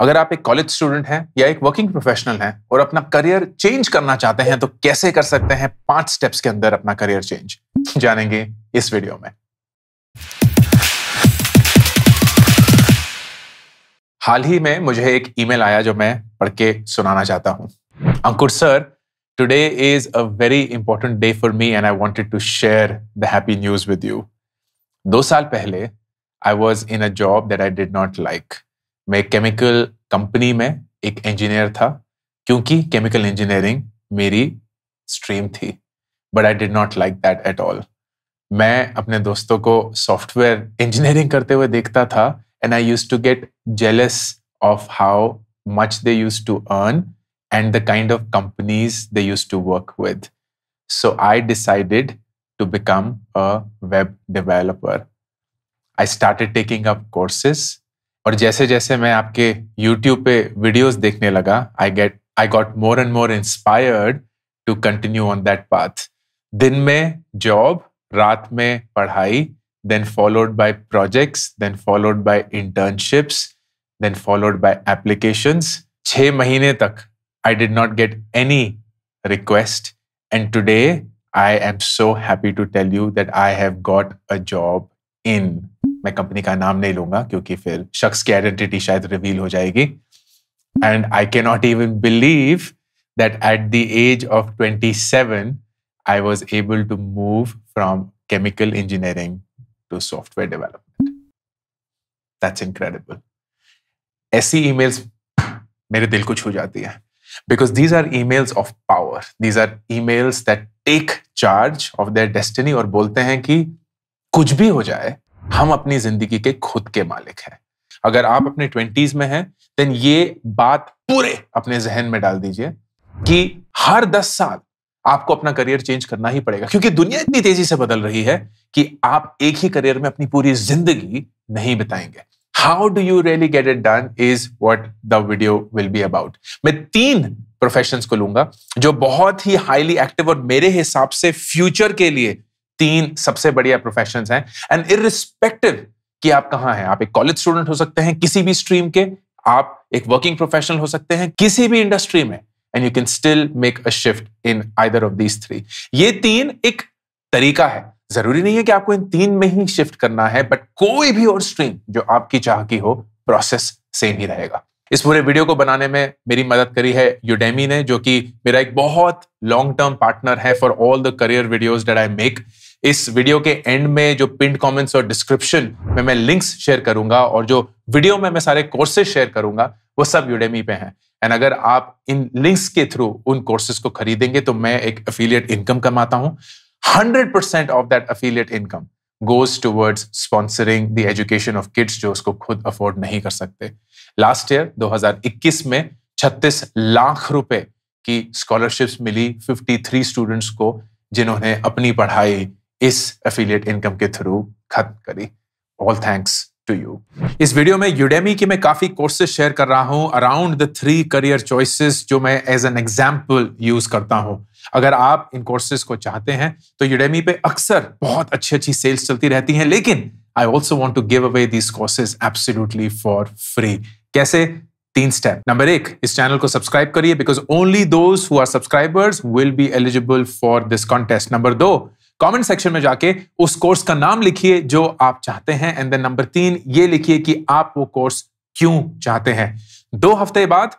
अगर आप एक कॉलेज स्टूडेंट हैं या एक वर्किंग प्रोफेशनल हैं और अपना करियर चेंज करना चाहते हैं तो कैसे कर सकते हैं पांच स्टेप्स के अंदर अपना करियर चेंज जानेंगे इस वीडियो में हाल ही में मुझे एक ईमेल आया जो मैं पढ़ के सुनाना चाहता हूं Ankur sir today is a very important day for me and I wanted to share the happy news with you दो साल पहले I was in a job that I did not like मैं केमिकल कंपनी में एक engineer था क्योंकि chemical engineering मेरी stream थी but I did not like that at all मैं अपने दोस्तों को सॉफ्टवेयर इंजीनियरिंग करते हुए देखता था and I use to get jealous of how much they use to earn and the kind of companies they use to work with so I decided to become a web developer. I started taking up courses और जैसे जैसे मैं आपके YouTube पे videos देखने लगा I get I got more and more inspired to continue on that path दिन में जॉब रात में पढ़ाई then followed by projects then followed by internships then followed by applications छः महीने तक I did not get any request and today I am so happy to tell you that I have got a job in मैं company का नाम नहीं लूंगा क्योंकि फिर शख्स की आइडेंटिटी शायद रिवील हो जाएगी and I can not even believe that at the age of twenty seven I was able to move from chemical engineering to software development that's incredible ऐसी ईमेल्स मेरे दिल को छू जाती है because these are emails of power these are emails that take charge of their destiny और बोलते हैं कि कुछ भी हो जाए हम अपनी जिंदगी के खुद के मालिक हैं अगर आप अपने ट्वेंटीज में हैं देन ये बात पूरे अपने जहन में डाल दीजिए कि हर दस साल आपको अपना करियर चेंज करना ही पड़ेगा क्योंकि दुनिया इतनी तेजी से बदल रही है कि आप एक ही करियर में अपनी पूरी जिंदगी नहीं बिताएंगे how do you really get it done is what the video will be about मैं तीन प्रोफेशन को लूंगा जो बहुत ही हाईली एक्टिव और मेरे हिसाब से फ्यूचर के लिए तीन सबसे बढ़िया प्रोफेशन हैं एंड इरिस्पेक्टिव कि आप कहाँ हैं आप एक कॉलेज स्टूडेंट हो सकते हैं किसी भी स्ट्रीम के आप एक वर्किंग प्रोफेशनल हो सकते हैं किसी भी इंडस्ट्री में and you can still make a shift in either of these three ये तीन एक तरीका है जरूरी नहीं है कि आपको इन तीन में ही शिफ्ट करना है बट कोई भी और स्ट्रीम जो आपकी चाह की हो प्रोसेस सेम ही रहेगा इस पूरे वीडियो को बनाने में मेरी मदद करी है यूडेमी ने जो कि मेरा एक बहुत लॉन्ग टर्म पार्टनर है for all the career videos that I make इस वीडियो के एंड में जो पिंड कमेंट्स और डिस्क्रिप्शन में मैं लिंक्स शेयर करूंगा और जो वीडियो में मैं सारे कोर्सेज शेयर करूंगा वो सब यूडेमी पे हैं एंड अगर आप इन लिंक्स के थ्रू उन कोर्सेज को खरीदेंगे तो मैं एक अफिलियट इनकम कमाता हूँ hundred percent of that affiliate income goes towards sponsoring the education of kids जो उसको खुद अफोर्ड नहीं कर सकते लास्ट ईयर 2021 में 36 लाख रुपए की स्कॉलरशिप्स मिली 53 स्टूडेंट्स को जिन्होंने अपनी पढ़ाई इस एफिलिएट इनकम के थ्रू खत्म करी ऑल थैंक्स टू यू इस वीडियो में यूडेमी की मैं काफी कोर्सेज शेयर कर रहा हूं around the three career choices जो मैं एज एन एग्जाम्पल यूज करता हूं अगर आप इन कोर्सेज को चाहते हैं तो यूडेमी पे अक्सर बहुत अच्छी अच्छी सेल्स चलती रहती हैं लेकिन I also want to give away these courses absolutely for free कैसे तीन स्टेप नंबर एक इस चैनल को सब्सक्राइब करिए because only those who are subscribers will be eligible for this contest number दो कमेंट सेक्शन में जाके उस कोर्स का नाम लिखिए जो आप चाहते हैं एंड देन नंबर तीन ये लिखिए कि आप वो कोर्स क्यों चाहते हैं दो हफ्ते बाद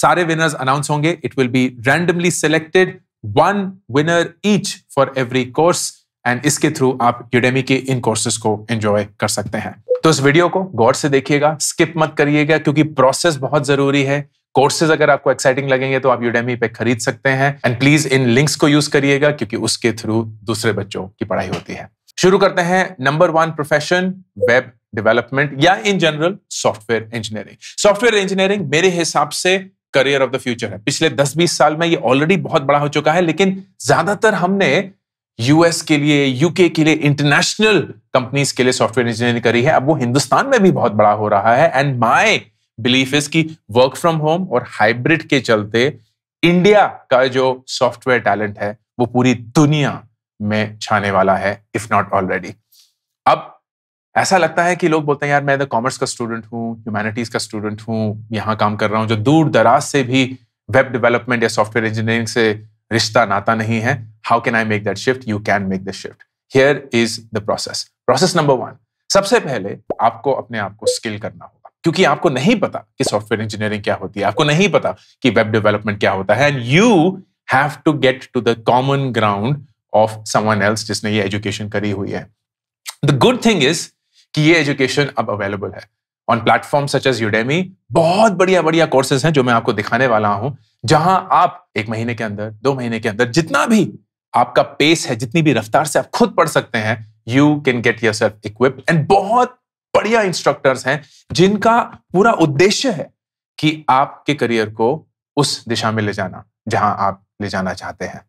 सारे विनर्स अनाउंस होंगे it will be randomly selected one winner each for every course and इसके थ्रू आप यूडेमी के इन कोर्सेज को एंजॉय कर सकते हैं तो इस वीडियो को गौर से देखिएगा स्किप मत करिएगा क्योंकि प्रोसेस बहुत जरूरी है कोर्सेज अगर आपको एक्साइटिंग लगेंगे तो आप यूडेमी पे खरीद सकते हैं एंड प्लीज इन लिंक्स को यूज करिएगा क्योंकि उसके थ्रू दूसरे बच्चों की पढ़ाई होती है शुरू करते हैं number one profession web development या in general software engineering software engineering मेरे हिसाब से करियर ऑफ द फ्यूचर है पिछले 10-20 साल में ये ऑलरेडी बहुत बड़ा हो चुका है लेकिन ज्यादातर हमने यूएस के लिए यूके के लिए इंटरनेशनल कंपनीज के लिए सॉफ्टवेयर इंजीनियरिंग करी है अब वो हिंदुस्तान में भी बहुत बड़ा हो रहा है एंड माई बिलीफ इज कि वर्क फ्रॉम होम और हाइब्रिड के चलते इंडिया का जो सॉफ्टवेयर टैलेंट है वो पूरी दुनिया में छाने वाला है इफ नॉट ऑलरेडी अब ऐसा लगता है कि लोग बोलते हैं यार मैं कॉमर्स का स्टूडेंट हूँ ह्यूमैनिटीज का स्टूडेंट हूँ यहाँ काम कर रहा हूँ जो दूर दराज से भी वेब डेवलपमेंट या सॉफ्टवेयर इंजीनियरिंग से रिश्ता नाता नहीं है how can I make that shift you can make the shift here is the process process number one सबसे पहले आपको अपने आप को स्किल करना होगा क्योंकि आपको नहीं पता कि सॉफ्टवेयर इंजीनियरिंग क्या होती है आपको नहीं पता कि वेब डेवलपमेंट क्या होता है and you have to get to the common ground of someone else जिसने ये एजुकेशन करी हुई है द गुड थिंग इज कि ये एजुकेशन अब अवेलेबल है on platform such as Udemy बहुत बढ़िया बढ़िया कोर्सेज हैं जो मैं आपको दिखाने वाला हूं जहां आप एक महीने के अंदर दो महीने के अंदर जितना भी आपका पेस है जितनी भी रफ्तार से आप खुद पढ़ सकते हैं you can get yourself equipped and बहुत बढ़िया इंस्ट्रक्टर्स हैं जिनका पूरा उद्देश्य है कि आपके करियर को उस दिशा में ले जाना जहां आप ले जाना चाहते हैं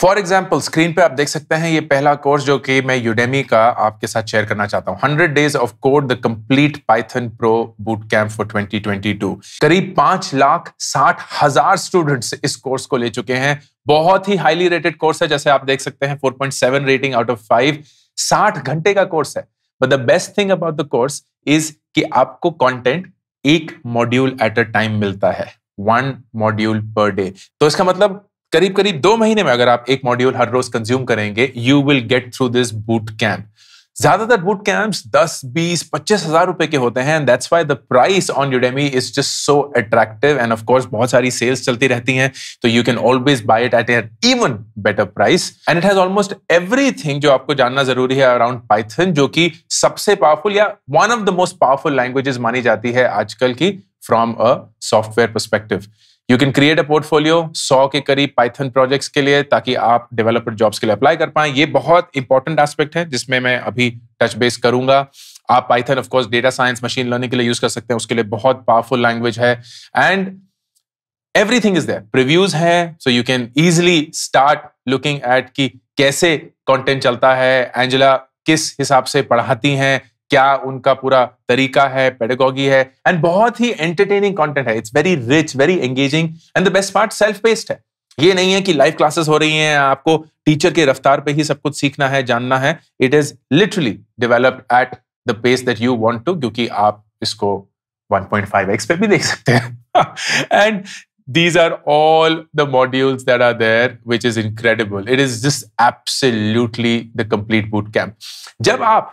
फॉर एग्जाम्पल स्क्रीन पे आप देख सकते हैं ये पहला कोर्स जो कि मैं यूडेमी का आपके साथ शेयर करना चाहता हूँ hundred days of code the complete Python pro boot camp for 2022 करीब पांच लाख साठ हजार स्टूडेंट्स इस कोर्स को ले चुके हैं बहुत ही हाईली रेटेड कोर्स है जैसे आप देख सकते हैं 4.7 रेटिंग आउट ऑफ फाइव साठ घंटे का कोर्स है but the best thing about the course is कि आपको कंटेंट एक मॉड्यूल एट अ टाइम मिलता है वन मॉड्यूल पर डे तो इसका मतलब करीब करीब दो महीने में अगर आप एक मॉड्यूल हर रोज कंज्यूम करेंगे you will get through this boot camp ज्यादातर बूट कैंप्स दस बीस पच्चीस हजार रुपए के होते हैं that's why the price on Udemy is just so attractive and of course बहुत सारी सेल्स चलती रहती हैं तो you can always buy it at an even better price and it has almost everything जो आपको जानना जरूरी है अराउंड पाइथन जो कि सबसे पावरफुल या one of the most powerful languages मानी जाती है आजकल की from a software perspective you can create a portfolio सौ के करीब पाइथन प्रोजेक्ट्स के लिए ताकि आप डेवलपर जॉब्स के लिए अप्लाई कर पाए ये बहुत इंपॉर्टेंट एस्पेक्ट है जिसमें मैं अभी टच बेस करूंगा आप Python of course data science machine learning के लिए यूज कर सकते हैं उसके लिए बहुत पावरफुल लैंग्वेज है and everything is there previews है so you can easily start looking at कि कैसे कॉन्टेंट चलता है एंजिला किस हिसाब से पढ़ाती हैं क्या उनका पूरा तरीका है पेडागॉगी है एंड बहुत ही एंटरटेनिंग कंटेंट है it's very rich very engaging and the best part self based है ये नहीं है कि लाइव क्लासेस हो रही हैं आपको टीचर के रफ्तार पे ही सब कुछ सीखना है जानना है it is literally developed at the pace that you want to क्योंकि आप इसको 1.5x पे भी देख सकते हैं and these are all the modules that are there which is incredible it is just absolutely the complete boot camp जब आप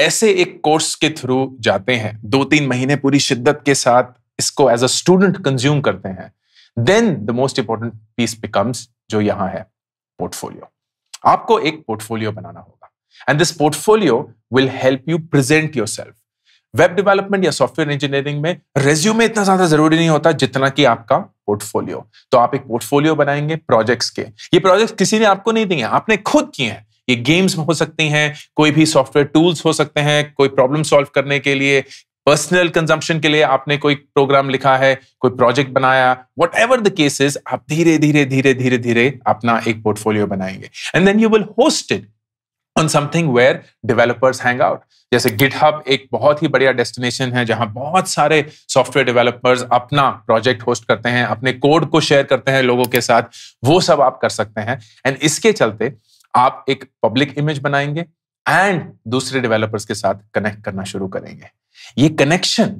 ऐसे एक कोर्स के थ्रू जाते हैं दो तीन महीने पूरी शिद्दत के साथ इसको एज अ स्टूडेंट कंज्यूम करते हैं then the most important piece becomes जो यहां है पोर्टफोलियो आपको एक पोर्टफोलियो बनाना होगा and this portfolio will help you present yourself web development या सॉफ्टवेयर इंजीनियरिंग में रेज्यूमे इतना ज्यादा जरूरी नहीं होता जितना कि आपका पोर्टफोलियो तो आप एक पोर्टफोलियो बनाएंगे प्रोजेक्ट्स के ये प्रोजेक्ट्स किसी ने आपको नहीं दिए आपने खुद किए हैं ये गेम्स हो सकती हैं कोई भी सॉफ्टवेयर टूल्स हो सकते हैं कोई प्रॉब्लम सॉल्व करने के लिए पर्सनल कंजम्पशन के लिए आपने कोई प्रोग्राम लिखा है कोई प्रोजेक्ट बनाया वट एवर द केसेस आप धीरे धीरे धीरे धीरे धीरे अपना एक पोर्टफोलियो बनाएंगे and then you will host it on something where developers hang out जैसे गिटहब एक बहुत ही बढ़िया डेस्टिनेशन है जहां बहुत सारे सॉफ्टवेयर डेवलपर्स अपना प्रोजेक्ट होस्ट करते हैं अपने कोड को शेयर करते हैं लोगों के साथ वो सब आप कर सकते हैं एंड इसके चलते आप एक पब्लिक इमेज बनाएंगे एंड दूसरे डेवलपर्स के साथ कनेक्ट करना शुरू करेंगे ये कनेक्शन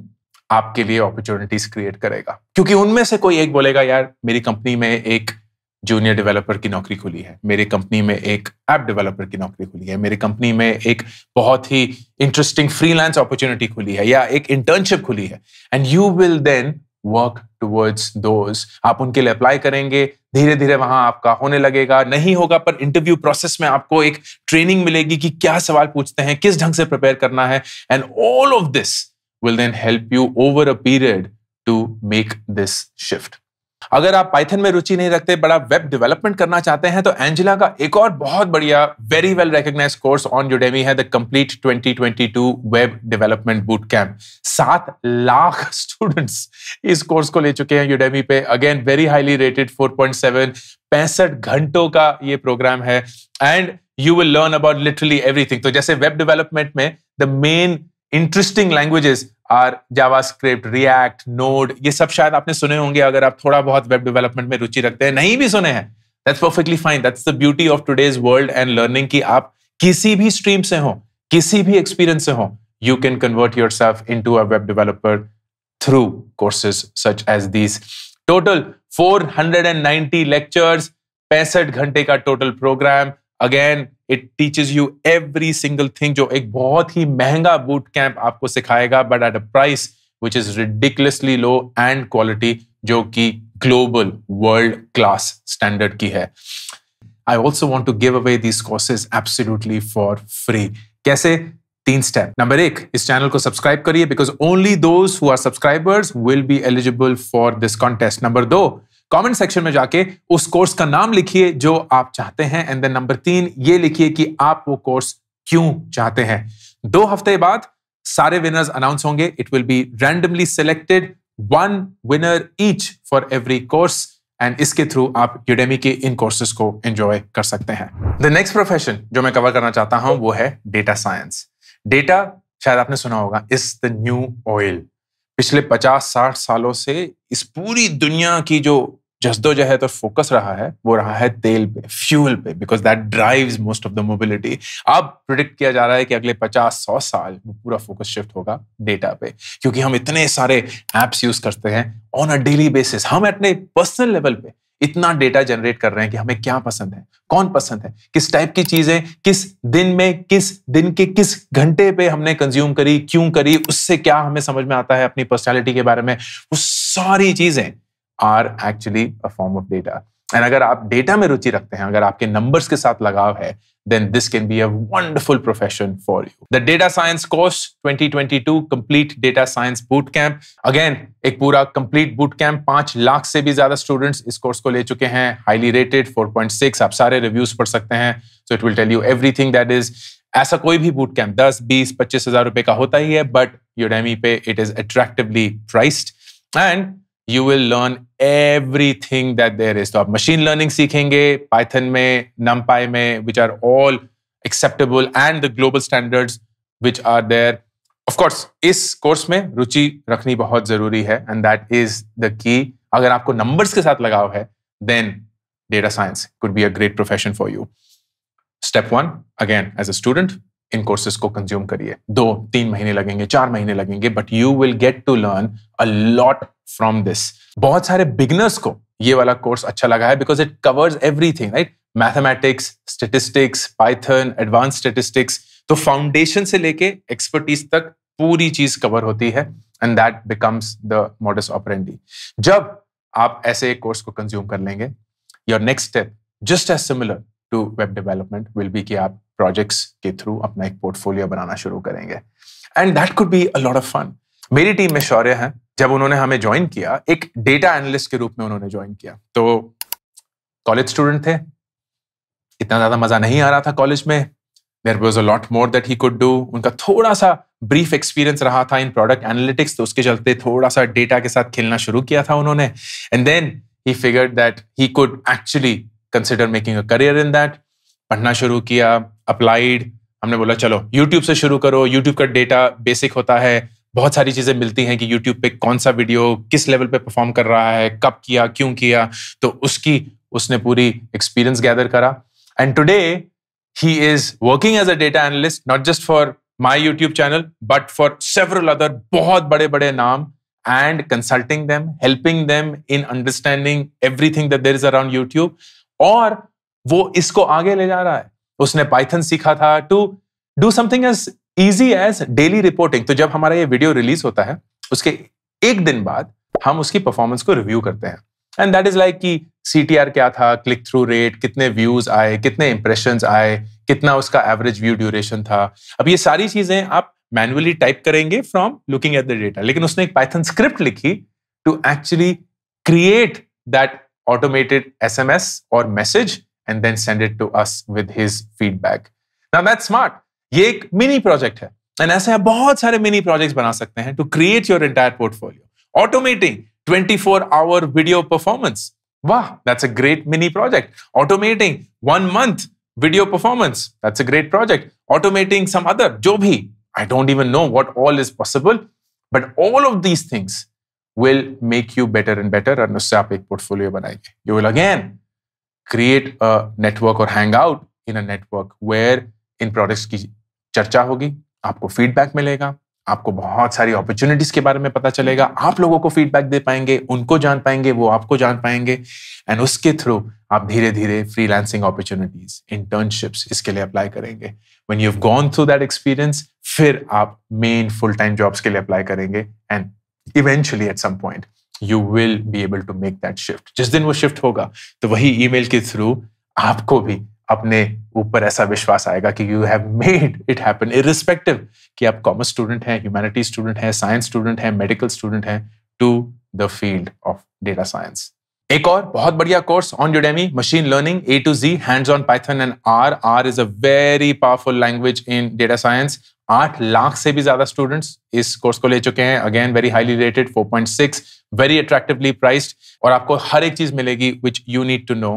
आपके लिए अपॉर्चुनिटीज क्रिएट करेगा क्योंकि उनमें से कोई एक बोलेगा यार मेरी कंपनी में एक जूनियर डेवलपर की नौकरी खुली है मेरी कंपनी में एक ऐप डेवलपर की नौकरी खुली है मेरी कंपनी में एक बहुत ही इंटरेस्टिंग फ्रीलांस अपॉर्चुनिटी खुली है या एक इंटर्नशिप खुली है and you will then work towards those आप उनके लिए अप्लाई करेंगे धीरे धीरे वहां आपका होने लगेगा नहीं होगा पर इंटरव्यू प्रोसेस में आपको एक ट्रेनिंग मिलेगी कि क्या सवाल पूछते हैं किस ढंग से प्रिपेयर करना है and all of this will then help you over a period to make this shift अगर आप पाइथन में रुचि नहीं रखते बड़ा वेब डेवलपमेंट करना चाहते हैं तो एंजिला का एक और बहुत बढ़िया very well recognise course on Udemy है the complete 2022 web development boot camp सात लाख स्टूडेंट्स इस कोर्स को ले चुके हैं यूडेमी पे again very highly rated seven पैंसठ घंटों का ये प्रोग्राम है and you will learn about literally everything तो जैसे वेब डेवलपमेंट में the main interesting languages are JavaScript React Node ये सब शायद आपने सुने होंगे अगर आप थोड़ा बहुत वेब डेवलपमेंट में रुचि रखते हैं नहीं भी सुने हैं that's perfectly fine that's the beauty of today's world and learning की आप किसी भी स्ट्रीम से हो किसी भी एक्सपीरियंस से हो you can convert yourself into a web developer through courses such as these total four hundred and ninety lectures पैंसठ घंटे का total program again it teaches you every single thing जो एक बहुत ही महंगा बूट कैंप आपको सिखाएगा but at a price which is ridiculously low and quality जो कि ग्लोबल वर्ल्ड क्लास स्टैंडर्ड की है I also want to give away these courses absolutely for free कैसे तीन स्टेप नंबर एक इस चैनल को सब्सक्राइब करिए because only those who are subscribers will be eligible for this contest number दो comment section में जाके उस कोर्स का नाम लिखिए जो आप चाहते हैं एंड देन नंबर तीन ये लिखिए कि आप वो कोर्स क्यों चाहते हैं दो हफ्ते बाद सारे विनर्स अनाउंस होंगे it will be randomly selected one winner each for every course and इसके थ्रू आप यूडेमी के इन कोर्सेज को एंजॉय कर सकते हैं द नेक्स्ट प्रोफेशन जो मैं कवर करना चाहता हूं वो है डेटा साइंस डेटा शायद आपने सुना होगा इज द न्यू ऑयल पिछले पचास साठ सालों से इस पूरी दुनिया की जो जद्दोजहद और फोकस रहा है वो रहा है तेल पे फ्यूल पे because that drives most of the mobility अब प्रिडिक्ट किया जा रहा है कि अगले 50 सौ साल वो पूरा फोकस शिफ्ट होगा डेटा पे क्योंकि हम इतने सारे ऐप्स यूज करते हैं ऑन अ डेली बेसिस हम अपने पर्सनल लेवल पे इतना डेटा जनरेट कर रहे हैं कि हमें क्या पसंद है कौन पसंद है किस टाइप की चीजें किस दिन में किस दिन के किस घंटे पे हमने कंज्यूम करी क्यों करी उससे क्या हमें समझ में आता है अपनी पर्सनैलिटी के बारे में वो सारी चीजें are actually a form of data and अगर आप डेटा में रुचि रखते हैं अगर आपके नंबर्स के साथ लगाव है then this can be a wonderful profession for you the data science course 2022 complete data science boot camp again एक पूरा कंप्लीट बूट कैंप पांच लाख से भी ज्यादा स्टूडेंट्स इस कोर्स को ले चुके हैं हाईली रेटेड 4.6 आप सारे रिव्यूज पढ़ सकते हैं so it will tell you everything that is ऐसा कोई भी बूट कैंप दस बीस पच्चीस हजार रुपए का होता ही है बट यूडेमी पे it is attractively priced and you will learn everything that there is तो आप मशीन लर्निंग सीखेंगे पाइथन में नमपाई में which are all acceptable and the global standards which are there of course इस course में रुचि रखनी बहुत जरूरी है and that is the key अगर आपको नंबर्स के साथ लगाव है then data science could be a great profession for you step one again as a student इन कोर्सेज को कंज्यूम करिए दो तीन महीने लगेंगे चार महीने लगेंगे but you will get to learn a lot from this बहुत सारे बिगनर्स को ये वाला कोर्स अच्छा लगा है because it covers everything right mathematics statistics Python advance statistics तो फाउंडेशन से लेके एक्सपर्टीज तक पूरी चीज कवर होती है and that becomes the modus operandi जब आप ऐसे एक कोर्स को कंज्यूम कर लेंगे your next step just as similar to web development will be कि आप प्रोजेक्ट्स के थ्रू अपना एक पोर्टफोलियो बनाना शुरू करेंगे and that could be a lot of fun मेरी टीम में शौर्य है जब उन्होंने हमें ज्वाइन किया एक डेटा एनालिस्ट के रूप में उन्होंने ज्वाइन किया तो कॉलेज स्टूडेंट थे इतना ज़्यादा मज़ा नहीं आ रहा था कॉलेज में there was a lot more that he could do उनका थोड़ा सा ब्रीफ एक्सपीरियंस रहा था इन प्रोडक्ट एनालिटिक्स तो उसके चलते थोड़ा सा डेटा के साथ खेलना शुरू किया था उन्होंने and then he figured that he could actually consider making a career in that पढ़ना शुरू किया अप्लाइड हमने बोला चलो यूट्यूब से शुरू करो यूट्यूब का डेटा बेसिक होता है बहुत सारी चीज़ें मिलती हैं कि यूट्यूब पे कौन सा वीडियो किस लेवल पे परफॉर्म कर रहा है कब किया क्यों किया तो उसकी उसने पूरी एक्सपीरियंस गैदर करा and today he is working as a data analyst not just for my YouTube channel but for several other बहुत बड़े बड़े नाम and consulting them helping them in understanding everything that there is around YouTube और वो इसको आगे ले जा रहा है उसने पाइथन सीखा था to do something as easy as daily reporting तो जब हमारा ये वीडियो रिलीज होता है उसके एक दिन बाद हम उसकी परफॉर्मेंस को रिव्यू करते हैं एंड दैट इज लाइक कि सी क्या था क्लिक थ्रू रेट कितने व्यूज आए कितने इंप्रेशन आए कितना उसका एवरेज व्यू ड्यूरेशन था अब ये सारी चीजें आप मैनुअली टाइप करेंगे from looking at the data लेकिन उसने एक पाइथन स्क्रिप्ट लिखी to actually create that automated एस और message and then send it to us with his feedback. Now that's smart. ये एक mini project है. And ऐसे आप बहुत सारे mini projects बना सकते हैं to create your entire portfolio. Automating 24-hour video performance. Wow, that's a great mini project. Automating one month video performance. That's a great project. Automating some other. जो भी. I don't even know what all is possible. But all of these things will make you better and better. और उससे आप एक portfolio बनाएंगे. You will again create a network or hang out in a network where इन products की चर्चा होगी आपको फीडबैक मिलेगा आपको बहुत सारी अपॉर्चुनिटीज के बारे में पता चलेगा आप लोगों को फीडबैक दे पाएंगे उनको जान पाएंगे वो आपको जान पाएंगे एंड उसके थ्रू आप धीरे धीरे फ्रीलांसिंग अपॉर्चुनिटीज इंटर्नशिप्स इसके लिए अप्लाई करेंगे when you have gone through that experience फिर आप मेन फुल टाइम जॉब्स के लिए अप्लाई करेंगे and eventually at some point you will be able to make that shift जिस दिन वो शिफ्ट होगा तो वही ई के थ्रू आपको भी अपने ऊपर ऐसा विश्वास आएगा कि you have made it happen irrespective कि आप कॉमर्स स्टूडेंट हैं ह्यूमैनिटी स्टूडेंट हैं साइंस स्टूडेंट हैं मेडिकल स्टूडेंट हैं to the field of data science एक और बहुत बढ़िया course on Udemy machine learning A to Z hands on Python and R R is a very powerful language in data science आठ लाख से भी ज्यादा स्टूडेंट्स इस कोर्स को ले चुके हैं again very highly rated six very attractively priced और आपको हर एक चीज मिलेगी which you need to know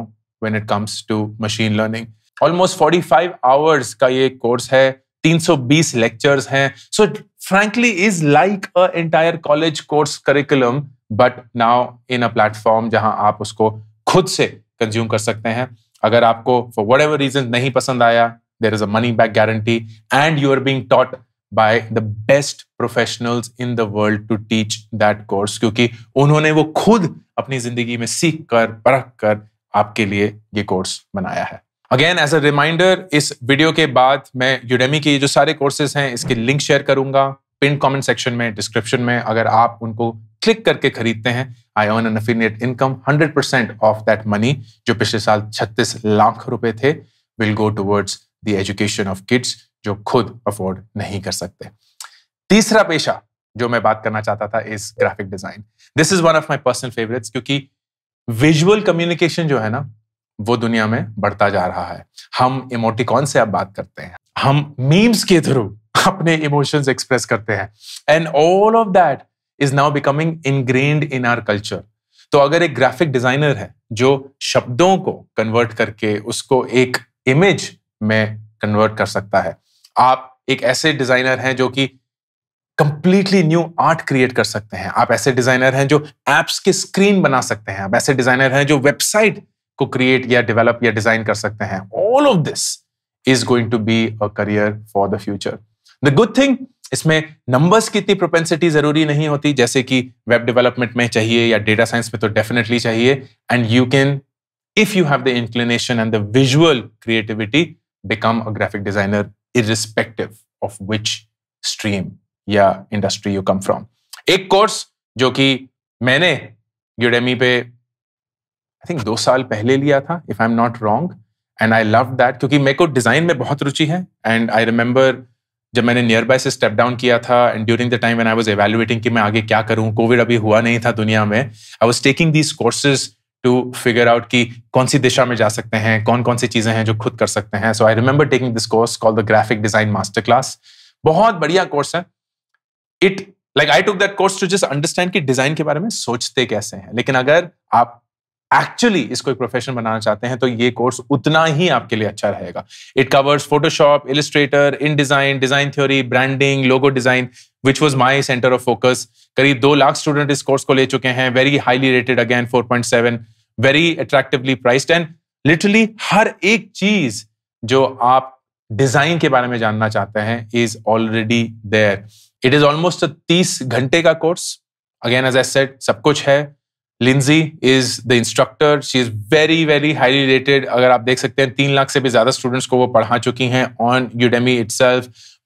when it comes to machine learning almost forty five hours का ये कोर्स है 320 लेक्चर्स हैं so frankly is like a entire college course curriculum but now in a platform जहां आप उसको खुद से consume कर सकते हैं अगर आपको फॉर वट एवर रीजन नहीं पसंद आया there is a money back guarantee and you are being taught by the best professionals in the world to teach that course क्योंकि उन्होंने वो खुद अपनी जिंदगी में सीख कर परख कर आपके लिए ये कोर्स बनाया है अगेन एज अ रिमाइंडर इस वीडियो के बाद मैं यूडेमी के जो सारे कोर्सेज हैं इसके लिंक शेयर करूंगा पिन कमेंट सेक्शन में डिस्क्रिप्शन में अगर आप उनको क्लिक करके खरीदते हैं I earn an affiliate income hundred percent of that money जो पिछले साल छत्तीस लाख रुपए थे will go towards the education of kids जो खुद अफोर्ड नहीं कर सकते तीसरा पेशा जो मैं बात करना चाहता था इस graphic design this is one of my personal favourites क्योंकि विजुअल कम्युनिकेशन जो है ना वो दुनिया में बढ़ता जा रहा है हम इमोटिकॉन से आप बात करते हैं हम मीम्स के थ्रू अपने इमोशंस एक्सप्रेस करते हैं and all of that is now becoming ingrained in our culture तो अगर एक ग्राफिक डिजाइनर है जो शब्दों को कन्वर्ट करके उसको एक इमेज में कन्वर्ट कर सकता है आप एक ऐसे डिजाइनर हैं जो कि कंप्लीटली न्यू आर्ट क्रिएट कर सकते हैं आप ऐसे डिजाइनर हैं जो एप्स के स्क्रीन बना सकते हैं आप ऐसे डिजाइनर हैं जो वेबसाइट को क्रिएट या डेवलप या डिजाइन कर सकते हैं all of this is going to be a career for the future the good thing इसमें नंबर्स की इतनी प्रोपेंसिटी जरूरी नहीं होती जैसे कि वेब डेवलपमेंट में चाहिए या डेटा साइंस में तो डेफिनेटली चाहिए and you can if you have the inclination and the visual creativity become a graphic designer irrespective of which stream या इंडस्ट्री यू कम फ्रॉम एक कोर्स जो कि मैंने यूडेमी पे आई थिंक दो साल पहले लिया था if I am not wrong and I love that क्योंकि मेरे को डिज़ाइन में बहुत रुचि है एंड आई रिमेंबर जब मैंने नियर बाय से स्टेप डाउन किया था and during the time and I was evaluating कि मैं आगे क्या करूँ कोविड अभी हुआ नहीं था दुनिया में I was taking these courses to figure out कि कौन सी दिशा में जा सकते हैं कौन कौन सी चीज़ें हैं जो खुद कर सकते हैं so I remember taking this course call the graphic design master class बहुत बढ़िया कोर्स है it like I took that course to just understand कि डिज़ाइन के बारे में सोचते कैसे हैं लेकिन अगर आप एक्चुअली इसको एक प्रोफेशन बनाना चाहते हैं तो ये कोर्स उतना ही आपके लिए अच्छा रहेगा it covers Photoshop Illustrator InDesign design theory branding logo design which was my centre of focus करीब दो लाख स्टूडेंट इस कोर्स को ले चुके हैं very highly rated again four point seven very attractively priced and literally हर एक चीज जो आप डिजाइन के बारे में जानना चाहते हैं is already there it is almost तीस घंटे का कोर्स अगेन एज एसेट सब कुछ है Lindsay is the instructor she is very very highly rated अगर आप देख सकते हैं तीन लाख से भी ज्यादा स्टूडेंट्स को वो पढ़ा चुकी हैं ऑन यूडेमी इट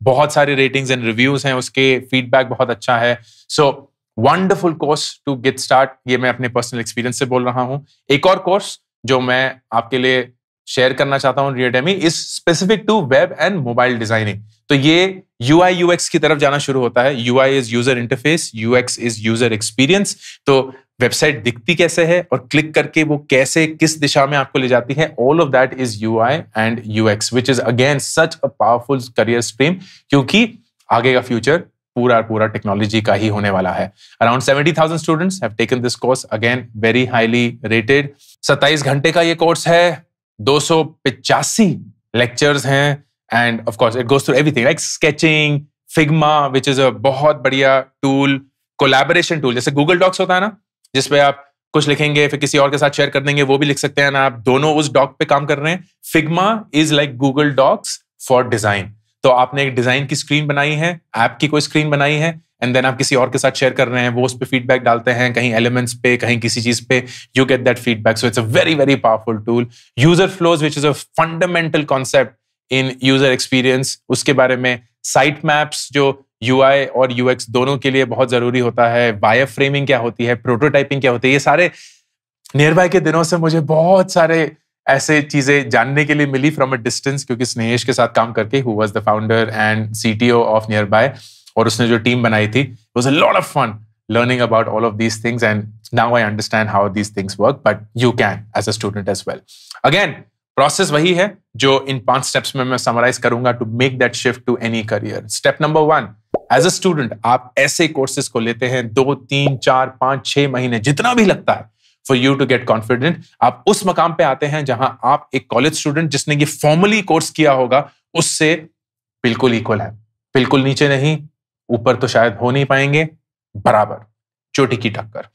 बहुत सारे रेटिंग्स एंड रिव्यूज हैं उसके फीडबैक बहुत अच्छा है so so, wonderful course to get start ये मैं अपने पर्सनल एक्सपीरियंस से बोल रहा हूँ एक और कोर्स जो मैं आपके लिए शेयर करना चाहता हूँ रियडेमी is specific to web and mobile designing तो ये यू आई यू एक्स की तरफ जाना शुरू होता है U I is user interface U X is user experience तो वेबसाइट दिखती कैसे है और क्लिक करके वो कैसे किस दिशा में आपको ले जाती है all of that is U I and U X which is again such a powerful career stream क्योंकि आगे का फ्यूचर पूरा पूरा टेक्नोलॉजी का ही होने वाला है around seventy thousand students have taken this course again very highly rated सत्ताईस घंटे का ये कोर्स है दो सौ पिचासी लेक्चर्स हैं and of course it goes through everything like sketching Figma which is a बहुत बढ़िया टूल कोलेबोरेशन टूल जैसे गूगल डॉक्स होता है ना जिसपे आप कुछ लिखेंगे फिर किसी और के साथ शेयर कर देंगे वो भी लिख सकते हैं ना आप दोनों उस डॉक पे काम कर रहे हैं Figma is like Google Docs for design तो आपने एक डिजाइन की स्क्रीन बनाई है ऐप की कोई स्क्रीन बनाई है एंड देन आप किसी और के साथ शेयर कर रहे हैं वो उस पर फीडबैक डालते हैं कहीं एलिमेंट्स पे कहीं किसी चीज पे you get that feedback so it's a very very powerful tool user flows which is a fundamental concept in user experience उसके बारे में साइट मैप्स जो यू और यू दोनों के लिए बहुत जरूरी होता है वायर फ्रेमिंग क्या होती है प्रोटोटाइपिंग क्या होती है ये सारे नियर के दिनों से मुझे बहुत सारे ऐसे चीजें जानने के लिए मिली फ्रॉम अ डिस्टेंस क्योंकि स्नेहेश के साथ काम करके who was the founder and O of Nearbuy और उसने जो टीम बनाई थी was a lot of fun learning about all of these things and now I understand how these things work but you can as a student as well again process वही है जो इन पांच स्टेप्स में मैं समराइज करूंगा to make that shift to any career step number one as a student आप ऐसे courses को लेते हैं दो तीन चार पांच छह महीने जितना भी लगता है for you to get confident आप उस मकाम पे आते हैं जहां आप एक कॉलेज स्टूडेंट जिसने ये फॉर्मली कोर्स किया होगा उससे बिल्कुल इक्वल है बिल्कुल नीचे नहीं ऊपर तो शायद हो नहीं पाएंगे बराबर चोटी की टक्कर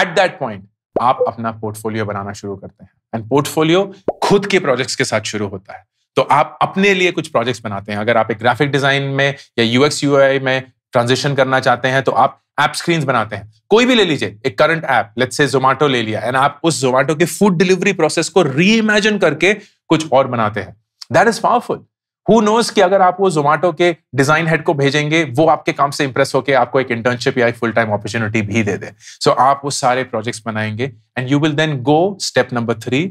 एट दैट पॉइंट आप अपना पोर्टफोलियो बनाना शुरू करते हैं एंड पोर्टफोलियो खुद के प्रोजेक्ट्स के साथ शुरू होता है तो आप अपने लिए कुछ प्रोजेक्ट्स बनाते हैं अगर आप एक ग्राफिक डिजाइन में या यूएक्स यूआई में ट्रांजेक्शन करना चाहते हैं तो आप ऐप स्क्रीन बनाते हैं कोई भी ले लीजिए एक करंट ऐप लेट से जोमेटो ले लिया एंड आप उस जोमेटो के फूड डिलीवरी प्रोसेस को रीइमेजिन करके कुछ और बनाते हैं that is powerful who knows कि अगर आप वो जोमेटो के डिजाइन हेड को भेजेंगे वो आपके काम से इंप्रेस होकर आपको एक इंटर्नशिप या एक फुल टाइम अपॉर्चुनिटी भी दे दे सो so, आप वो सारे प्रोजेक्ट्स बनाएंगे and you will then go step number three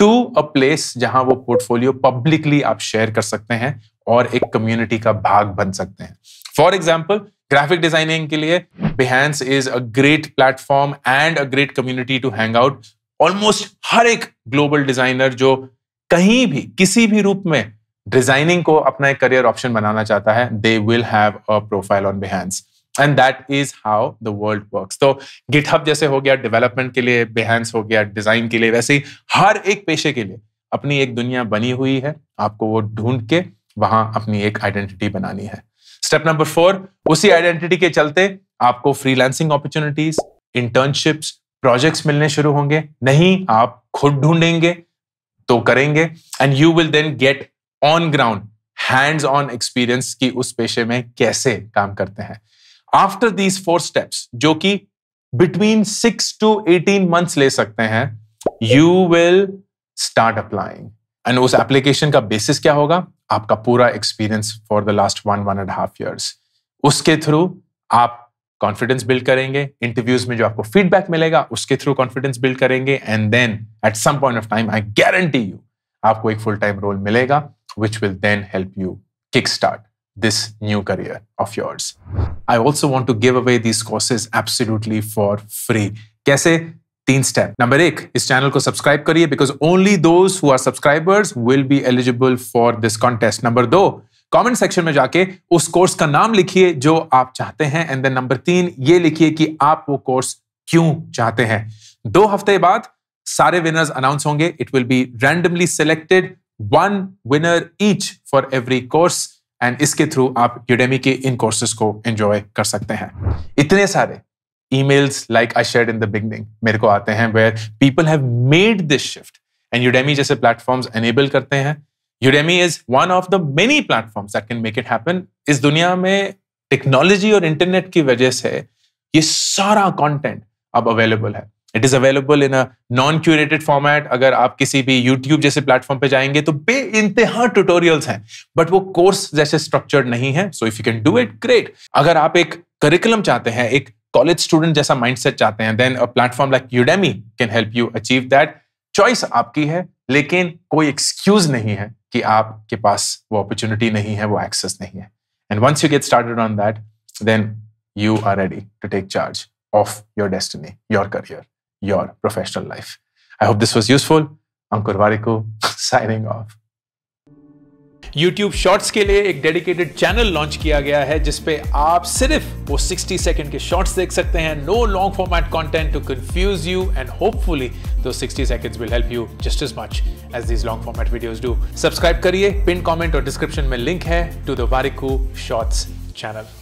to a place जहां वो पोर्टफोलियो पब्लिकली आप शेयर कर सकते हैं और एक कम्युनिटी का भाग बन सकते हैं फॉर एग्जाम्पल ग्राफिक डिजाइनिंग के लिए Behance is a great platform and a great community to hang out almost हर एक ग्लोबल डिजाइनर जो कहीं भी किसी भी रूप में डिजाइनिंग को अपना एक करियर ऑप्शन बनाना चाहता है they will have a profile on Behance and that is how the world work तो गिटहब जैसे हो गया डेवलपमेंट के लिए बिहेंस हो गया डिजाइन के लिए वैसे ही हर एक पेशे के लिए अपनी एक दुनिया बनी हुई है आपको वो ढूंढ के वहां अपनी एक आइडेंटिटी बनानी है स्टेप नंबर फोर उसी आइडेंटिटी के चलते आपको फ्रीलांसिंग अपॉर्चुनिटीज इंटर्नशिप्स प्रोजेक्ट्स मिलने शुरू होंगे नहीं आप खुद ढूंढेंगे तो करेंगे and you will then get on ground hands on experience की उस पेशे में कैसे काम करते हैं आफ्टर दीज फोर स्टेप्स जो कि between six to eighteen months ले सकते हैं you will start applying and उस एप्लीकेशन का बेसिस क्या होगा आपका पूरा experience for the last one one and half years उसके थ्रू आप कॉन्फिडेंस बिल्ड करेंगे इंटरव्यूज में जो आपको फीडबैक मिलेगा उसके थ्रू कॉन्फिडेंस बिल्ड करेंगे and then at some point of time I guarantee you आपको एक फुल टाइम रोल मिलेगा which will then help you kick start this new career of yours I also want to give away these courses absolutely for free कैसे तीन step number एक इस channel को subscribe करिए because only those who are subscribers will be eligible for this contest number दो comment section में जाके उस कोर्स का नाम लिखिए जो आप चाहते हैं एंड देन नंबर तीन ये लिखिए कि आप वो कोर्स क्यों चाहते हैं दो हफ्ते बाद सारे विनर्स अनाउंस होंगे it will be randomly selected one winner each for every course and इसके थ्रू आप यूडेमी के इन कोर्सेज को एंजॉय कर सकते हैं इतने सारे emails like I shared in the beginning मेरे को आते हैं where people have made this shift and Udemy जैसे platforms enable करते हैं Udemy is one of the many platforms that can make it happen इस दुनिया में टेक्नोलॉजी और इंटरनेट की वजह से ये सारा कंटेंट अब अवेलेबल है it is available in a non curated format अगर आप किसी भी यूट्यूब जैसे प्लेटफॉर्म पे जाएंगे तो बे इंतहा ट्यूटोरियल्स हैं बट वो कोर्स जैसे स्ट्रक्चर्ड नहीं है so if you can do it great अगर आप एक करिकुलम चाहते हैं एक कॉलेज स्टूडेंट जैसा माइंडसेट चाहते हैं then a platform like Udemy can help you achieve that choice आपकी है लेकिन कोई एक्सक्यूज नहीं है कि आपके पास वो अपॉर्चुनिटी नहीं है वो एक्सेस नहीं है and once you get started on that then you are ready to take charge of your destiny your career your professional life I hope this was useful Ankur Warikoo signing off YouTube shorts के लिए एक dedicated channel launch किया गया है जिसपे आप सिर्फ वो 60 सेकेंड के शॉर्ट्स देख सकते हैं no long format content to confuse you and hopefully दो 60 seconds will help you just as much as these long format videos do subscribe करिए पिन कॉमेंट और डिस्क्रिप्शन में लिंक है to the Warikoo shorts channel